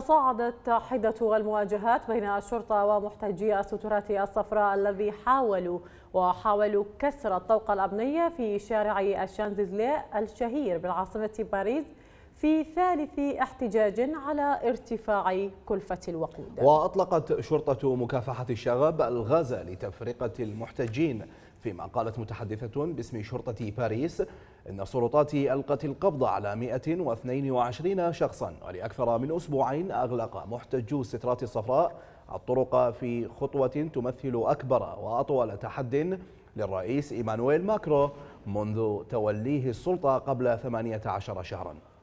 تصاعدت حدة المواجهات بين الشرطة ومحتجي السترات الصفراء الذي حاولوا وحاولوا كسر الطوق الأمنية في شارع الشانزليه الشهير بالعاصمة باريس في ثالث احتجاج على ارتفاع كلفة الوقود وأطلقت شرطة مكافحة الشغب الغاز لتفرقة المحتجين فيما قالت متحدثة باسم شرطة باريس إن السلطات ألقت القبض على 122 شخصا ولأكثر من أسبوعين أغلق محتجو السترات الصفراء الطرق في خطوة تمثل أكبر وأطول تحد للرئيس إيمانويل ماكرو منذ توليه السلطة قبل 18 شهرا